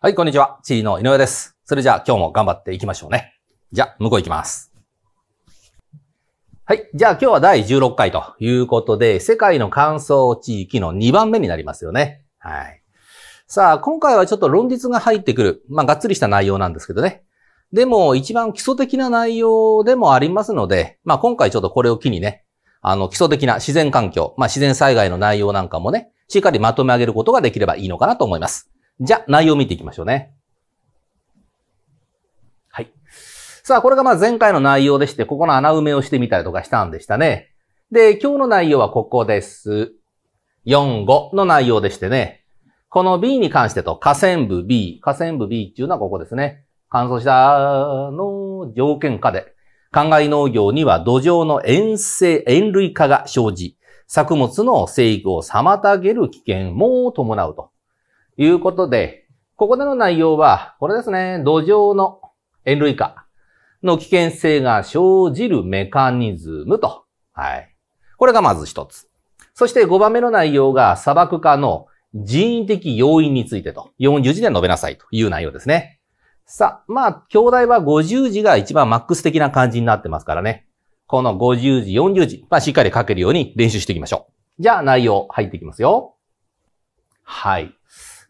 はい、こんにちは。チリの井上です。それじゃあ今日も頑張っていきましょうね。じゃあ、向こう行きます。はい。じゃあ今日は第16回ということで、世界の乾燥地域の2番目になりますよね。はい。さあ、今回はちょっと論述が入ってくる。まあ、がっつりした内容なんですけどね。でも、一番基礎的な内容でもありますので、まあ、今回ちょっとこれを機にね、あの、基礎的な自然環境、まあ、自然災害の内容なんかもね、しっかりまとめ上げることができればいいのかなと思います。じゃ、内容を見ていきましょうね。はい。さあ、これがまあ前回の内容でして、ここの穴埋めをしてみたりとかしたんでしたね。で、今日の内容はここです。4、5の内容でしてね。この B に関してと、河川部 B。河川部 B っていうのはここですね。乾燥したの条件下で。灌漑農業には土壌の塩性、塩類化が生じ、作物の生育を妨げる危険も伴うと。いうことで、ここでの内容は、これですね、土壌の塩類化の危険性が生じるメカニズムと。はい。これがまず一つ。そして5番目の内容が砂漠化の人為的要因についてと、40字で述べなさいという内容ですね。さあ、まあ、兄弟は50字が一番マックス的な感じになってますからね。この50字、40字、まあ、しっかり書けるように練習していきましょう。じゃあ内容入っていきますよ。はい。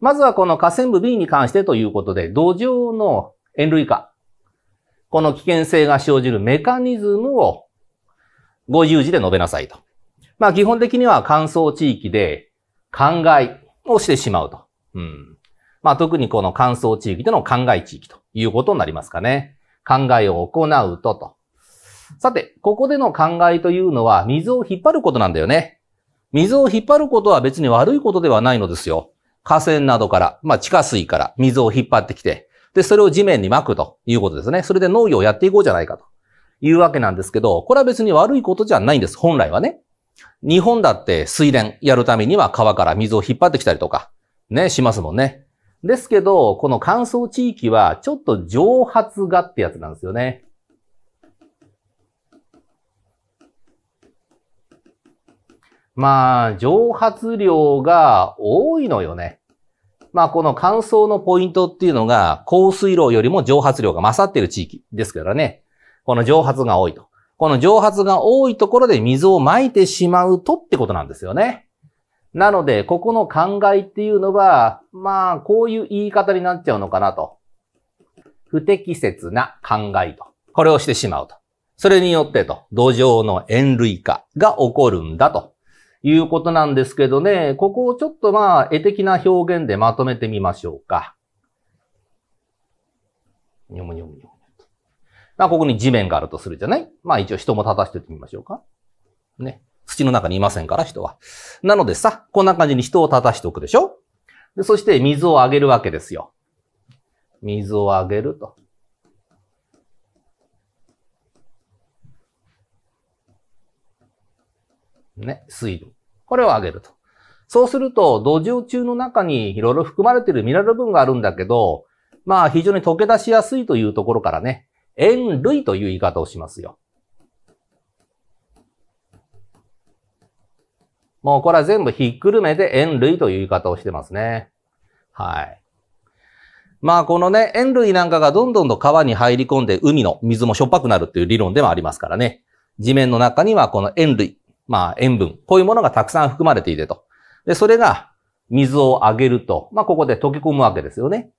まずはこの河川部 B に関してということで、土壌の塩類化。この危険性が生じるメカニズムをご有字で述べなさいと。まあ基本的には乾燥地域で灌漑をしてしまうと。うん。まあ特にこの乾燥地域での灌漑地域ということになりますかね。灌漑を行うとと。さて、ここでの灌漑というのは水を引っ張ることなんだよね。水を引っ張ることは別に悪いことではないのですよ。河川などから、まあ、地下水から水を引っ張ってきて、で、それを地面に撒くということですね。それで農業をやっていこうじゃないかというわけなんですけど、これは別に悪いことじゃないんです。本来はね。日本だって水田やるためには川から水を引っ張ってきたりとか、ね、しますもんね。ですけど、この乾燥地域はちょっと蒸発がってやつなんですよね。まあ、蒸発量が多いのよね。まあ、この乾燥のポイントっていうのが、降水量よりも蒸発量が勝っている地域ですからね。この蒸発が多いと。この蒸発が多いところで水をまいてしまうとってことなんですよね。なので、ここの考えっていうのは、まあ、こういう言い方になっちゃうのかなと。不適切な考えと。これをしてしまうと。それによってと、土壌の塩類化が起こるんだということなんですけどね、ここをちょっとまあ、絵的な表現でまとめてみましょうか。にょむにょむにょむ。まあ、ここに地面があるとするじゃないまあ、一応人も立たしててみましょうか。ね。土の中にいませんから、人は。なのでさ、こんな感じに人を立たしておくでしょでそして水をあげるわけですよ。水をあげると。ね、水分。これを上げると。そうすると、土壌中の中にいろいろ含まれているミネラル分があるんだけど、まあ非常に溶け出しやすいというところからね、塩類という言い方をしますよ。もうこれは全部ひっくるめて塩類という言い方をしてますね。はい。まあこのね、塩類なんかがどんどんと川に入り込んで海の水もしょっぱくなるっていう理論でもありますからね。地面の中にはこの塩類、まあ、塩分、こういうものがたくさん含まれていてと。で、それが水をあげると、まあ、ここで溶け込むわけですよね。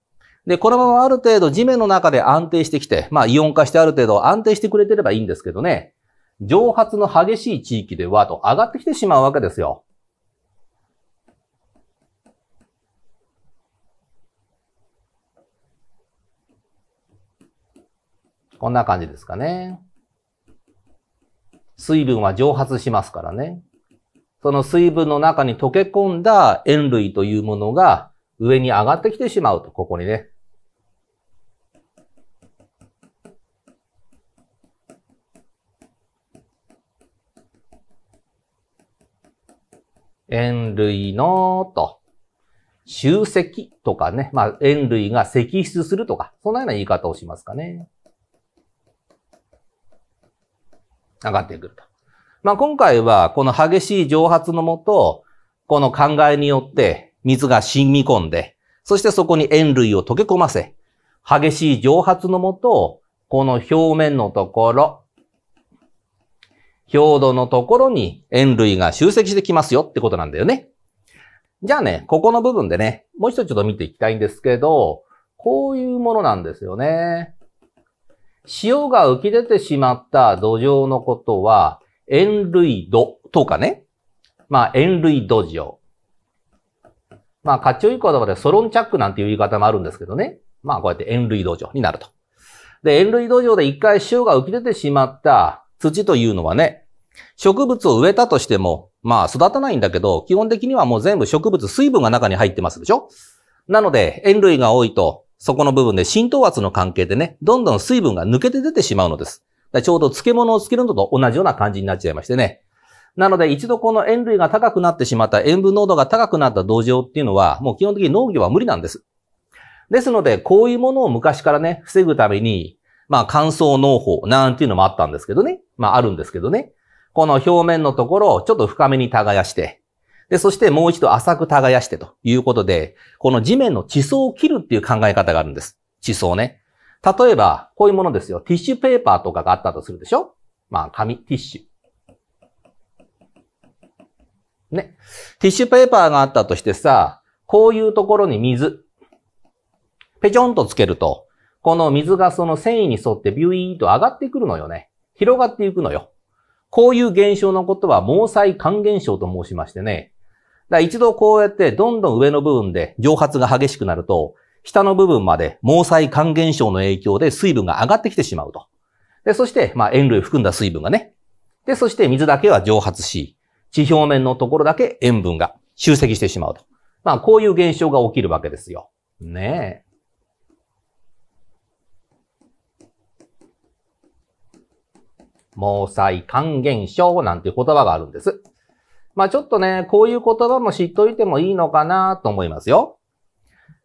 で、このままある程度地面の中で安定してきて、まあ、イオン化してある程度安定してくれてればいいんですけどね、蒸発の激しい地域ではと上がってきてしまうわけですよ。こんな感じですかね。水分は蒸発しますからね。その水分の中に溶け込んだ塩類というものが上に上がってきてしまうと、ここにね。塩類の、と、集積とかね、まあ、塩類が積出するとか、そんなような言い方をしますかね。上がってくると。まあ、今回は、この激しい蒸発のもと、この考えによって水が染み込んで、そしてそこに塩類を溶け込ませ、激しい蒸発のもと、この表面のところ、表土のところに塩類が集積してきますよってことなんだよね。じゃあね、ここの部分でね、もう一度ちょっと見ていきたいんですけど、こういうものなんですよね。潮が浮き出てしまった土壌のことは、塩類土とかね。まあ、塩類土壌。まあ、かっちょいい言葉でソロンチャックなんていう言い方もあるんですけどね。まあ、こうやって塩類土壌になると。で、塩類土壌で一回塩が浮き出てしまった土というのはね、植物を植えたとしても、まあ育たないんだけど、基本的にはもう全部植物、水分が中に入ってますでしょなので、塩類が多いと、そこの部分で浸透圧の関係でね、どんどん水分が抜けて出てしまうのです。ちょうど漬物を漬けるのと同じような感じになっちゃいましてね。なので一度この塩類が高くなってしまった塩分濃度が高くなった土壌っていうのは、もう基本的に農業は無理なんです。ですので、こういうものを昔からね、防ぐために、まあ乾燥農法なんていうのもあったんですけどね。まああるんですけどね。この表面のところをちょっと深めに耕して、で、そしてもう一度浅く耕してということで、この地面の地層を切るっていう考え方があるんです。地層ね。例えば、こういうものですよ。ティッシュペーパーとかがあったとするでしょまあ、紙、ティッシュ。ね。ティッシュペーパーがあったとしてさ、こういうところに水、ぺちょんとつけると、この水がその繊維に沿ってビューイーと上がってくるのよね。広がっていくのよ。こういう現象のことは毛細管現象と申しましてね、だ一度こうやってどんどん上の部分で蒸発が激しくなると、下の部分まで毛細管現象の影響で水分が上がってきてしまうと。で、そして、まあ、塩類含んだ水分がね。で、そして水だけは蒸発し、地表面のところだけ塩分が集積してしまうと。まあ、こういう現象が起きるわけですよ。ねえ。毛細管現象なんていう言葉があるんです。まあちょっとね、こういう言葉も知っといてもいいのかなと思いますよ。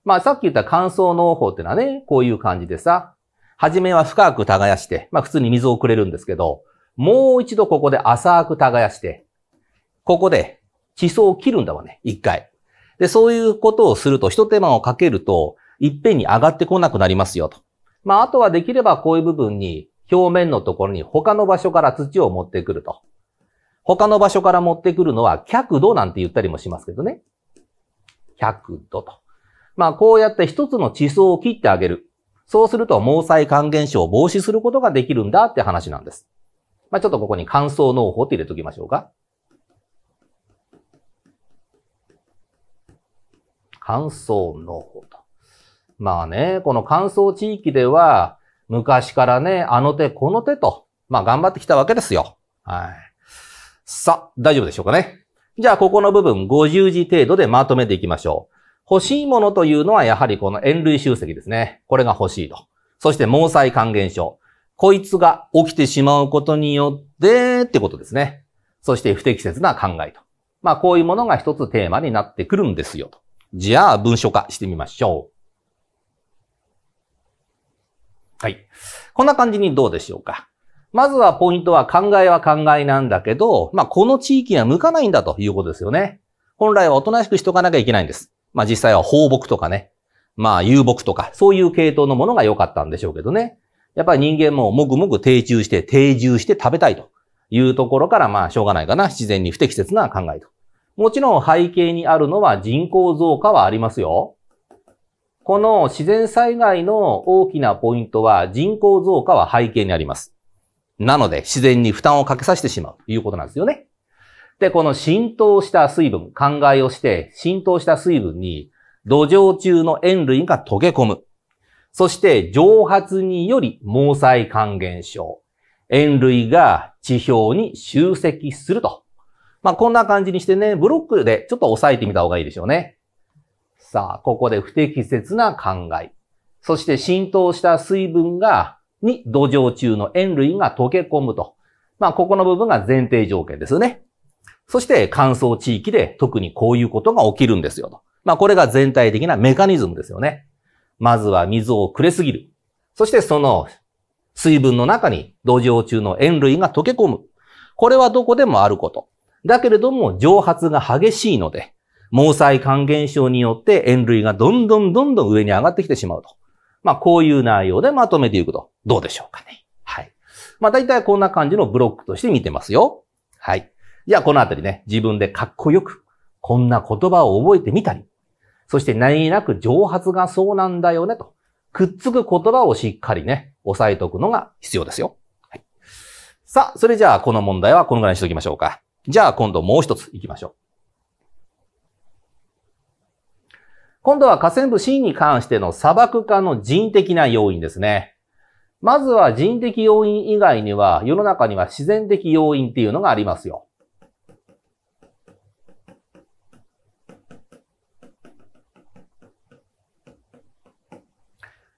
まあさっき言った乾燥農法ってのはね、こういう感じでさ、はじめは深く耕して、まあ普通に水をくれるんですけど、もう一度ここで浅く耕して、ここで地層を切るんだわね、一回。で、そういうことをすると、一手間をかけると、いっぺんに上がってこなくなりますよと。まああとはできればこういう部分に、表面のところに他の場所から土を持ってくると。他の場所から持ってくるのは100度なんて言ったりもしますけどね。100度と。まあこうやって一つの地層を切ってあげる。そうすると毛細還元症を防止することができるんだって話なんです。まあちょっとここに乾燥農法って入れときましょうか。乾燥農法と。まあね、この乾燥地域では昔からね、あの手この手と、まあ頑張ってきたわけですよ。はい。さ大丈夫でしょうかね。じゃあ、ここの部分50字程度でまとめていきましょう。欲しいものというのはやはりこの円類集積ですね。これが欲しいと。そして毛細還元症。こいつが起きてしまうことによってってことですね。そして不適切な考えと。まあこういうものが一つテーマになってくるんですよじゃあ文章化してみましょう。はい。こんな感じにどうでしょうか。まずはポイントは考えは考えなんだけど、まあ、この地域には向かないんだということですよね。本来はおとなしくしとかなきゃいけないんです。まあ、実際は放牧とかね。まあ、遊牧とか、そういう系統のものが良かったんでしょうけどね。やっぱり人間ももぐもぐ定住して、定住して食べたいというところから、まあ、しょうがないかな。自然に不適切な考えと。もちろん背景にあるのは人口増加はありますよ。この自然災害の大きなポイントは人口増加は背景にあります。なので、自然に負担をかけさせてしまうということなんですよね。で、この浸透した水分、考えをして、浸透した水分に土壌中の塩類が溶け込む。そして、蒸発により毛細還元症。塩類が地表に集積すると。まあ、こんな感じにしてね、ブロックでちょっと押さえてみた方がいいでしょうね。さあ、ここで不適切な考え。そして浸透した水分がに土壌中の塩類が溶け込むと。まあ、ここの部分が前提条件ですね。そして乾燥地域で特にこういうことが起きるんですよと。まあ、これが全体的なメカニズムですよね。まずは水をくれすぎる。そしてその水分の中に土壌中の塩類が溶け込む。これはどこでもあること。だけれども蒸発が激しいので、毛細管現象によって塩類がどんどんどんどん上に上がってきてしまうと。まあ、こういう内容でまとめていくと、どうでしょうかね。はい。まあ、大体こんな感じのブロックとして見てますよ。はい。じゃあ、このあたりね、自分でかっこよく、こんな言葉を覚えてみたり、そして何気なく蒸発がそうなんだよねと、くっつく言葉をしっかりね、押さえておくのが必要ですよ。はい。さあ、それじゃあ、この問題はこのぐらいにしておきましょうか。じゃあ、今度もう一つ行きましょう。今度は河川部 C に関しての砂漠化の人的な要因ですね。まずは人的要因以外には、世の中には自然的要因っていうのがありますよ。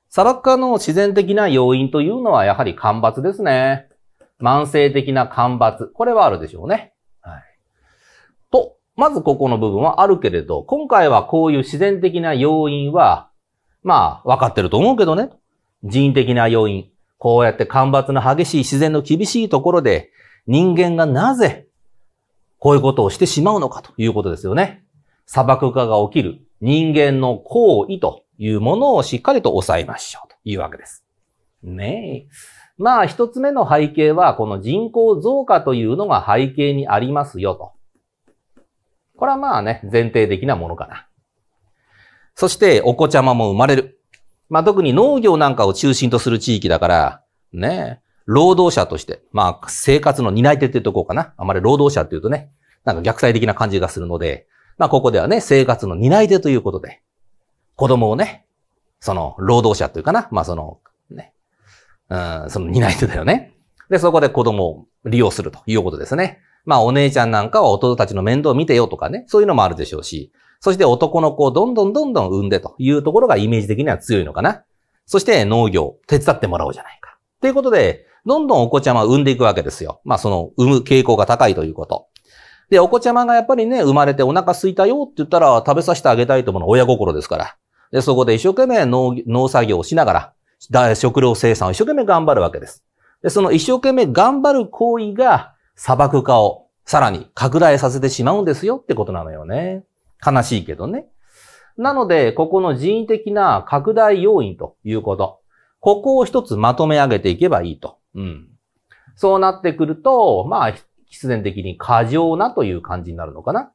砂漠化の自然的な要因というのはやはり干ばつですね。慢性的な干ばつ。これはあるでしょうね。はい。とまずここの部分はあるけれど、今回はこういう自然的な要因は、まあ、わかってると思うけどね。人為的な要因。こうやって干ばつの激しい自然の厳しいところで、人間がなぜ、こういうことをしてしまうのかということですよね。砂漠化が起きる人間の行為というものをしっかりと抑えましょうというわけです。ねえ。まあ一つ目の背景はこの人口増加というのが背景にありますよと。これはまあね、前提的なものかな。そして、お子ちゃまも生まれる。まあ特に農業なんかを中心とする地域だから、ね、労働者として、まあ生活の担い手ってとこかな。あまり労働者っていうとね、なんか虐待的な感じがするので、まあここではね、生活の担い手ということで、子供をね、その労働者というかな、まあその、ね、うん、その担い手だよね。で、そこで子供を利用するということですね。まあお姉ちゃんなんかは弟たちの面倒を見てよとかね、そういうのもあるでしょうし、そして男の子をどんどんどんどん産んでというところがイメージ的には強いのかな。そして農業、手伝ってもらおうじゃないか。ということで、どんどんお子ちゃまを産んでいくわけですよ。まあその産む傾向が高いということ。で、お子ちゃまがやっぱりね、生まれてお腹空いたよって言ったら食べさせてあげたいと思うの親心ですから。で、そこで一生懸命農作業をしながら、食料生産を一生懸命頑張るわけです。で、その一生懸命頑張る行為が、砂漠化をさらに拡大させてしまうんですよってことなのよね。悲しいけどね。なので、ここの人為的な拡大要因ということ。ここを一つまとめ上げていけばいいと。うん。そうなってくると、まあ、必然的に過剰なという感じになるのかな。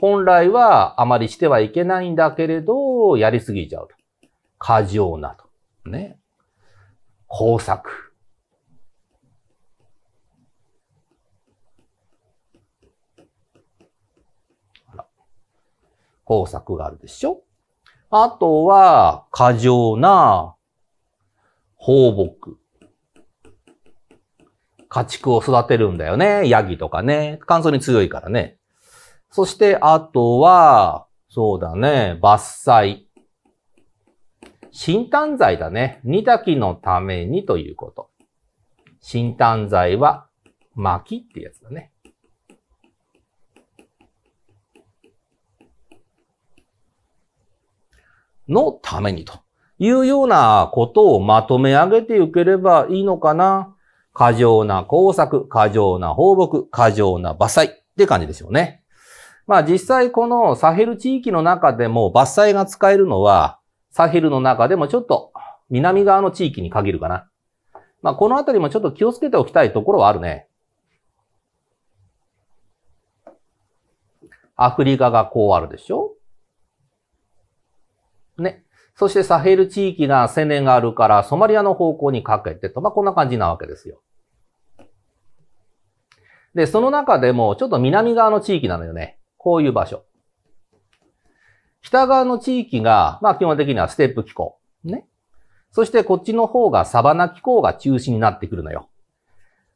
本来はあまりしてはいけないんだけれど、やりすぎちゃうと。過剰なと。ね。工作。工作があるでしょあとは、過剰な放牧。家畜を育てるんだよね。ヤギとかね。乾燥に強いからね。そして、あとは、そうだね、伐採。新炭材だね。煮炊きのためにということ。新炭剤は薪ってやつだね。のためにというようなことをまとめ上げていければいいのかな。過剰な工作、過剰な放牧、過剰な伐採って感じですよね。まあ実際このサヘル地域の中でも伐採が使えるのは、サヘルの中でもちょっと南側の地域に限るかな。まあこのあたりもちょっと気をつけておきたいところはあるね。アフリカがこうあるでしょね。そしてサヘル地域がセネガルからソマリアの方向にかけてと、まあ、こんな感じなわけですよ。で、その中でもちょっと南側の地域なのよね。こういう場所。北側の地域が、まあ基本的にはステップ気候。ね。そしてこっちの方がサバナ気候が中心になってくるのよ。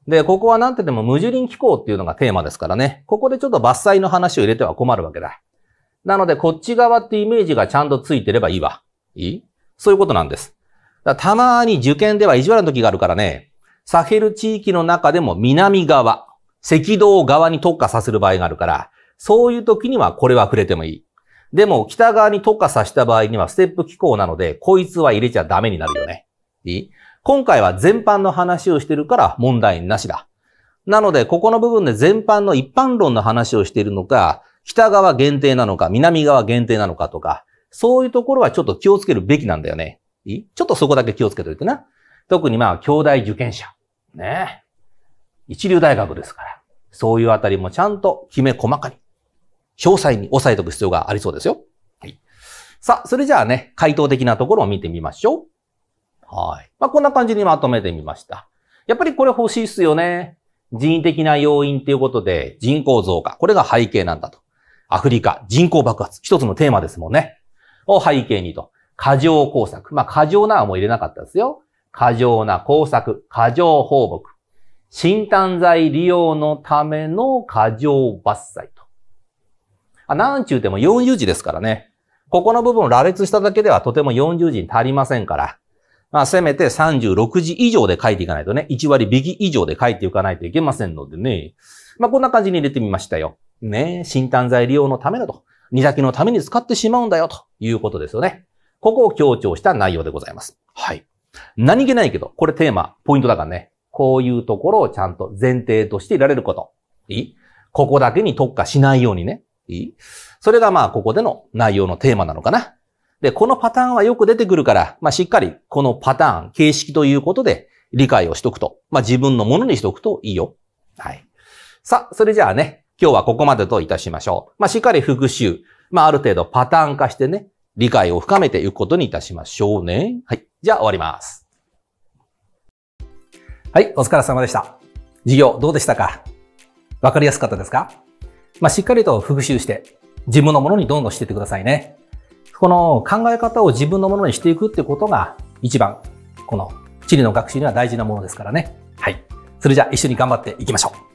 で、ここはなんてでも無樹林気候っていうのがテーマですからね。ここでちょっと伐採の話を入れては困るわけだ。なので、こっち側ってイメージがちゃんとついてればいいわ。いいそういうことなんです。たまに受験では意地悪の時があるからね、サヘル地域の中でも南側、赤道側に特化させる場合があるから、そういう時にはこれは触れてもいい。でも、北側に特化させた場合にはステップ機構なので、こいつは入れちゃダメになるよね。いい今回は全般の話をしてるから問題なしだ。なので、ここの部分で全般の一般論の話をしているのか、北側限定なのか、南側限定なのかとか、そういうところはちょっと気をつけるべきなんだよね。いいちょっとそこだけ気をつけておいてな。特にまあ、兄弟受験者。ね一流大学ですから。そういうあたりもちゃんときめ細かに、詳細に押さえておく必要がありそうですよ。はい。さあ、それじゃあね、回答的なところを見てみましょう。はい。まあ、こんな感じにまとめてみました。やっぱりこれ欲しいっすよね。人為的な要因っていうことで、人口増加。これが背景なんだと。アフリカ、人口爆発、一つのテーマですもんね。を背景にと。過剰工作。まあ、過剰なはもう入れなかったですよ。過剰な工作、過剰放牧。新炭材利用のための過剰伐採と。あ、なんちゅうても40字ですからね。ここの部分を羅列しただけではとても40字に足りませんから。まあ、せめて36字以上で書いていかないとね、1割引き以上で書いていかないといけませんのでね。まあ、こんな感じに入れてみましたよ。ね、新炭剤利用のためだと、荷先のために使ってしまうんだよということですよね。ここを強調した内容でございます。はい。何気ないけど、これテーマ、ポイントだからね。こういうところをちゃんと前提としていられること。いいここだけに特化しないようにね。いいそれがまあ、ここでの内容のテーマなのかな。で、このパターンはよく出てくるから、まあ、しっかりこのパターン、形式ということで理解をしとくと。まあ、自分のものにしとくといいよ。はい。さあ、それじゃあね、今日はここまでといたしましょう。まあ、しっかり復習。まあ、ある程度パターン化してね、理解を深めていくことにいたしましょうね。はい。じゃあ終わります。はい、お疲れ様でした。授業どうでしたかわかりやすかったですかまあ、しっかりと復習して、自分のものにどんどんしていってくださいね。この考え方を自分のものにしていくってことが、一番、この地理の学習には大事なものですからね。はい。それじゃあ一緒に頑張っていきましょう。